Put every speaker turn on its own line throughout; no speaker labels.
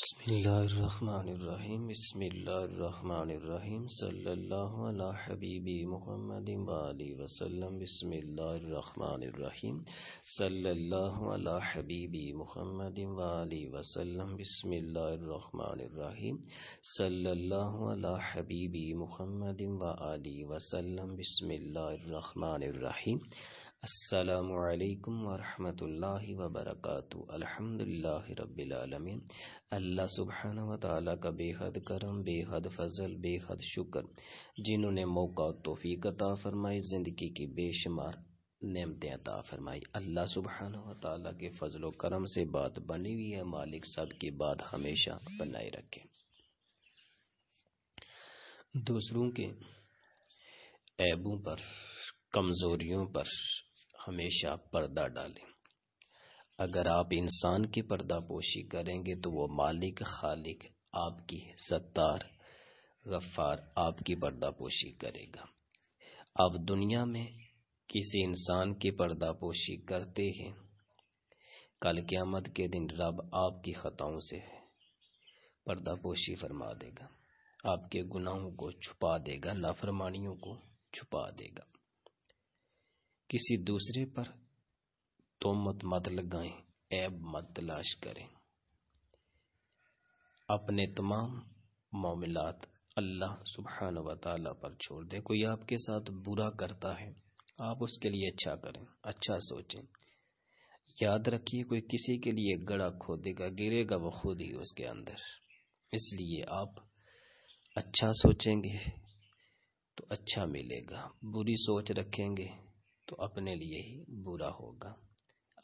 بسم اللہ الرحمن الرحیم بسم اللہ الرحمن الرحیم صلی اللہ علیہ حبیبی محمد علی وسلم بسم اللہ الرحمن الرحیم صلی اللہ علیہ حبیبی محمد علی وسلم بسم اللہ الرحمن الرحیم صلی اللہ علیہ حبیبی محمد علی وسلم بسم اللہ الرحمن الرحیم السلام علیکم ورحمۃ اللہ وبرکاتہ الحمد اللہ رب العالمین اللہ سبحانہ و تعالیٰ کا بے حد کرم بے حد فضل بے حد شکر جنہوں نے موقع توفیق عطا فرمائی زندگی کی بے شمار نعمتیں عطا فرمائی اللہ سبحانہ و تعالیٰ کے فضل و کرم سے بات بنی ہوئی ہے مالک سب کی بات ہمیشہ بنائے رکھے دوسروں کے عیبوں پر کمزوریوں پر ہمیشہ پردہ ڈالیں اگر آپ انسان کی پردہ پوشی کریں گے تو وہ مالک خالق آپ کی ستار غفار آپ کی پردہ پوشی کرے گا آپ دنیا میں کسی انسان کی پردہ پوشی کرتے ہیں کل قیامت کے دن رب آپ کی خطاؤں سے پردہ پوشی فرما دے گا آپ کے گناہوں کو چھپا دے گا نافرمانیوں کو چھپا دے گا کسی دوسرے پر تو مت مت لگائیں ایب مت تلاش کریں اپنے تمام معاملات اللہ سبحانہ و تعالی پر چھوڑ دیں کوئی آپ کے ساتھ برا کرتا ہے آپ اس کے لیے اچھا کریں اچھا سوچیں یاد رکھیے کوئی کسی کے لیے گڑا کھودے گا گرے گا وہ خود ہی اس کے اندر اس لیے آپ اچھا سوچیں گے تو اچھا ملے گا بری سوچ رکھیں گے تو اپنے لیے ہی برا ہوگا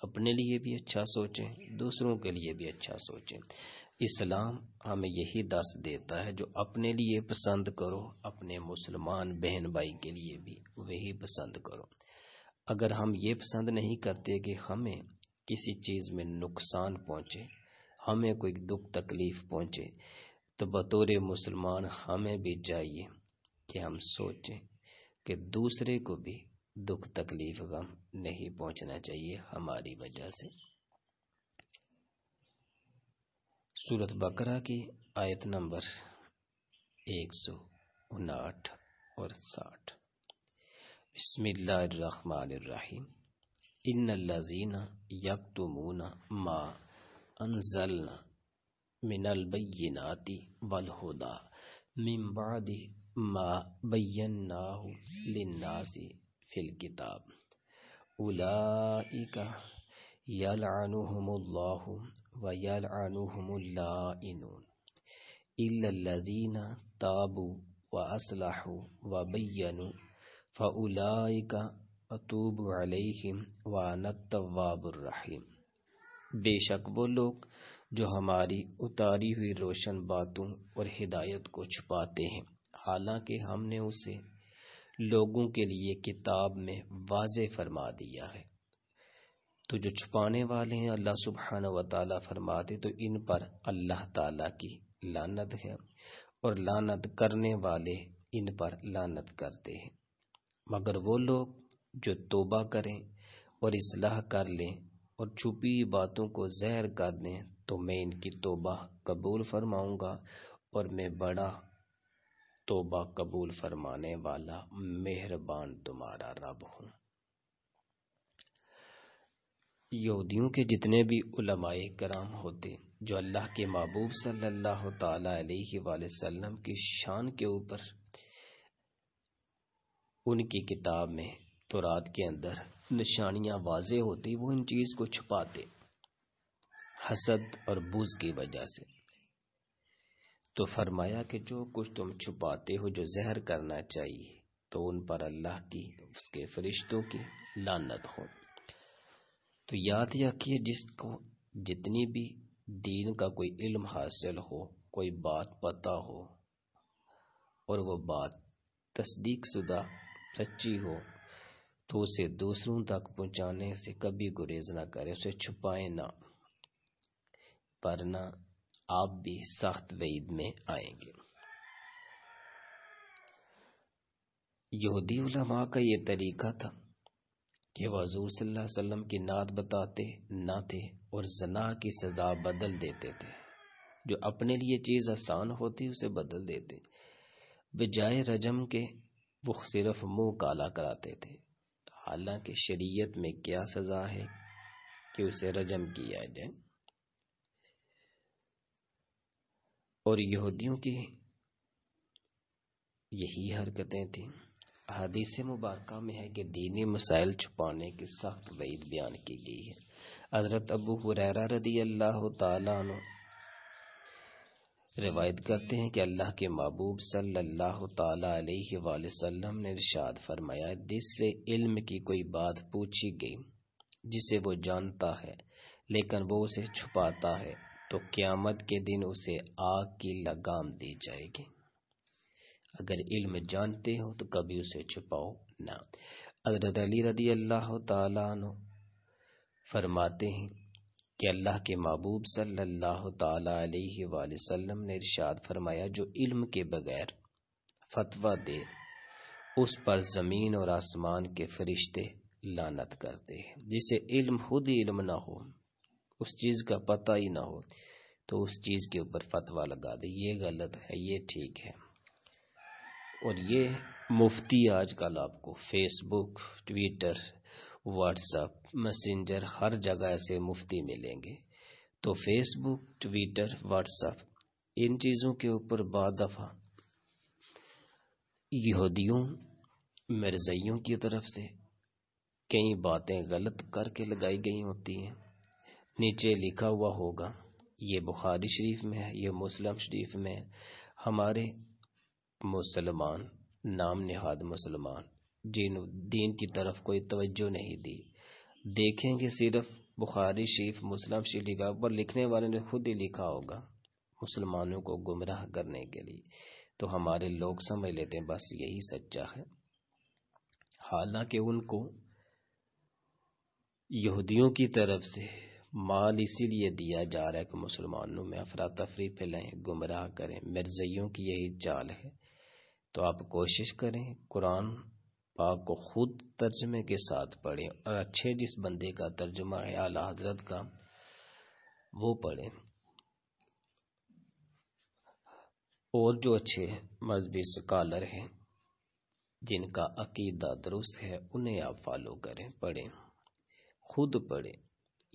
اپنے لیے بھی اچھا سوچیں دوسروں کے لیے بھی اچھا سوچیں اسلام ہمیں یہی درس دیتا ہے جو اپنے لیے پسند کرو اپنے مسلمان بہن بھائی کے لیے بھی وہی پسند کرو اگر ہم یہ پسند نہیں کرتے کہ ہمیں کسی چیز میں نقصان پہنچے ہمیں کوئی دکھ تکلیف پہنچے تو بطور مسلمان ہمیں بھی چاہیے کہ ہم سوچیں کہ دوسرے کو بھی دکھ تکلیف غم نہیں پہنچنا چاہیے ہماری وجہ سے سورت بکرا کی آیت نمبر ایک سو انٹھ اور ساٹھ بسم اللہ الرحمن اسم الرحمٰیم اللہ البینات ماں من بعد ما بیناہ بیناسی فل کتاب اولا یلانحم اللہ و یلانحم اللہ الادین تابو و اسلح و بین فلا اطوب علیہم و نتواب الرحیم بے شک وہ لوگ جو ہماری اتاری ہوئی روشن باتوں اور ہدایت کو چھپاتے ہیں حالانکہ ہم نے اسے لوگوں کے لیے کتاب میں واضح فرما دیا ہے تو جو چھپانے والے ہیں اللہ سبحانہ و تعالیٰ فرما دے تو ان پر اللہ تعالیٰ کی لانت ہے اور لانت کرنے والے ان پر لانت کرتے ہیں مگر وہ لوگ جو توبہ کریں اور اصلاح کر لیں اور چھپی باتوں کو زہر کر دیں تو میں ان کی توبہ قبول فرماؤں گا اور میں بڑا توبہ قبول فرمانے والا مہربان تمہارا رب ہوں یہودیوں کے جتنے بھی علماء کرام ہوتے جو اللہ کے محبوب صلی اللہ تعالی علیہ وآلہ وسلم کی شان کے اوپر ان کی کتاب میں تو رات کے اندر نشانیاں واضح ہوتی وہ ان چیز کو چھپاتے حسد اور بوز کی وجہ سے تو فرمایا کہ جو کچھ تم چھپاتے ہو جو زہر کرنا چاہیے تو ان پر اللہ کی اس کے فرشتوں کی لانت ہو ہو تو یاد جس کو جتنی بھی دین کا کوئی کوئی علم حاصل بات پتا ہو اور وہ بات تصدیق شدہ سچی ہو تو اسے دوسروں تک پہنچانے سے کبھی گریز نہ کرے اسے چھپائے نہ آپ بھی سخت وعید میں آئیں گے یہودی علماء کا یہ طریقہ تھا کہ وہ حضور صلی اللہ علیہ وسلم کی نعت بتاتے نہ تھے اور زنا کی سزا بدل دیتے تھے جو اپنے لیے چیز آسان ہوتی اسے بدل دیتے بجائے رجم کے وہ صرف منہ کالا کراتے تھے حالانکہ شریعت میں کیا سزا ہے کہ اسے رجم کیا جائے اور یہودیوں کی یہی حرکتیں تھیں حدیث مبارکہ میں ہے کہ دینی مسائل چھپانے کی سخت وعید بیان کی گئی ہے حضرت ابو رضی اللہ تعالیٰ عنہ روایت کرتے ہیں کہ اللہ کے محبوب صلی اللہ تعالی علیہ وآلہ وسلم نے ارشاد فرمایا جس سے علم کی کوئی بات پوچھی گئی جسے وہ جانتا ہے لیکن وہ اسے چھپاتا ہے تو قیامت کے دن اسے آگ کی لگام دی جائے گی اگر علم جانتے ہو تو کبھی اسے چھپاؤ نہ حضرت علی رضی اللہ تعالیٰ عنہ فرماتے ہیں کہ اللہ کے محبوب صلی اللہ تعالی علیہ وآلہ وسلم نے ارشاد فرمایا جو علم کے بغیر فتویٰ دے اس پر زمین اور آسمان کے فرشتے لانت کرتے ہیں جسے علم خود ہی علم نہ ہو اس چیز کا پتہ ہی نہ ہو تو اس چیز کے اوپر فتوا لگا دے یہ غلط ہے یہ ٹھیک ہے اور یہ مفتی آج کل آپ کو Facebook Twitter WhatsApp Messenger ہر جگہ ایسے مفتی ملیں گے تو Facebook Twitter WhatsApp ان چیزوں کے اوپر با دفعہ یہودیوں مرزیوں کی طرف سے کئی باتیں غلط کر کے لگائی گئی ہوتی ہیں نیچے لکھا ہوا ہوگا یہ بخاری شریف میں ہے یہ مسلم شریف میں ہمارے مسلمان نام نہاد مسلمان جن دین کی طرف کوئی توجہ نہیں دی دیکھیں گے صرف بخاری شریف مسلم شریف لکھا پر لکھنے والے نے خود ہی لکھا ہوگا مسلمانوں کو گمراہ کرنے کے لیے تو ہمارے لوگ سمجھ لیتے ہیں بس یہی سچا ہے حالانکہ ان کو یہودیوں کی طرف سے مال اسی لیے دیا جا رہا ہے کہ مسلمانوں میں افراتفری پھیلائیں گمراہ کریں مرزیوں کی یہی چال ہے تو آپ کوشش کریں قرآن پاک کو خود ترجمے کے ساتھ پڑھیں اور اچھے جس بندے کا ترجمہ ہے اعلیٰ حضرت کا وہ پڑھیں اور جو اچھے مذہبی سکالر ہیں جن کا عقیدہ درست ہے انہیں آپ فالو کریں پڑھیں خود پڑھیں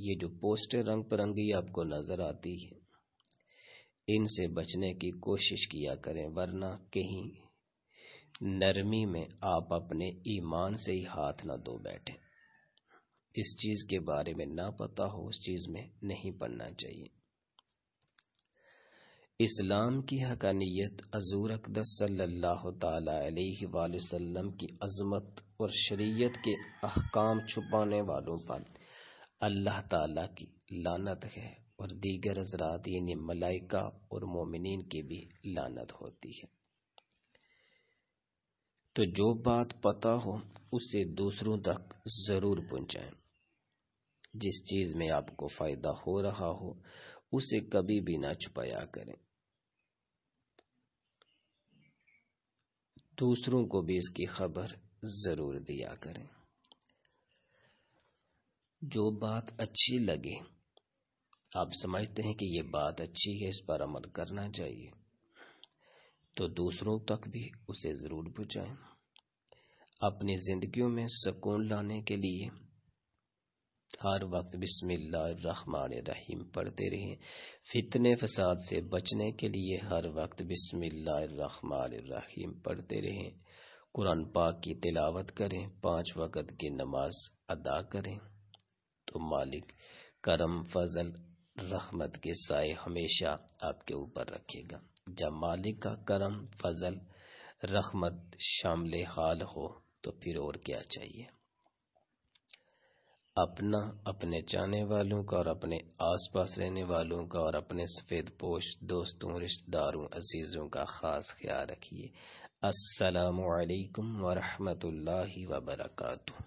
یہ جو پوسٹر رنگ برنگی آپ کو نظر آتی ہے ان سے بچنے کی کوشش کیا کریں ورنہ کہیں نرمی میں آپ اپنے ایمان سے ہی بیٹھے نہ ہو اس چیز میں نہیں پڑھنا چاہیے اسلام کی حقانیت عزور اقدس صلی اللہ تعالی علیہ وآلہ وسلم کی عظمت اور شریعت کے احکام چھپانے والوں پر اللہ تعالی کی لانت ہے اور دیگر حضرات یعنی ملائکہ اور مومنین کی بھی لانت ہوتی ہے تو جو بات پتا ہو اسے دوسروں تک ضرور پہنچائیں جس چیز میں آپ کو فائدہ ہو رہا ہو اسے کبھی بھی نہ چھپایا کریں دوسروں کو بھی اس کی خبر ضرور دیا کریں جو بات اچھی لگے آپ سمجھتے ہیں کہ یہ بات اچھی ہے اس پر عمل کرنا چاہیے تو دوسروں تک بھی اسے ضرور پہنچائیں اپنی زندگیوں میں سکون لانے کے لیے ہر وقت بسم اللہ الرحمن الرحیم پڑھتے رہیں فتنے فساد سے بچنے کے لیے ہر وقت بسم اللہ الرحمن الرحیم پڑھتے رہیں قرآن پاک کی تلاوت کریں پانچ وقت کی نماز ادا کریں تو مالک کرم فضل رحمت کے سائے ہمیشہ آپ کے اوپر رکھے گا جب مالک کا کرم فضل رحمت شامل حال ہو تو پھر اور کیا چاہیے اپنا اپنے چاہنے والوں کا اور اپنے آس پاس رہنے والوں کا اور اپنے سفید پوش دوستوں رشتہ داروں عزیزوں کا خاص خیال رکھیے السلام علیکم ورحمۃ اللہ وبرکاتہ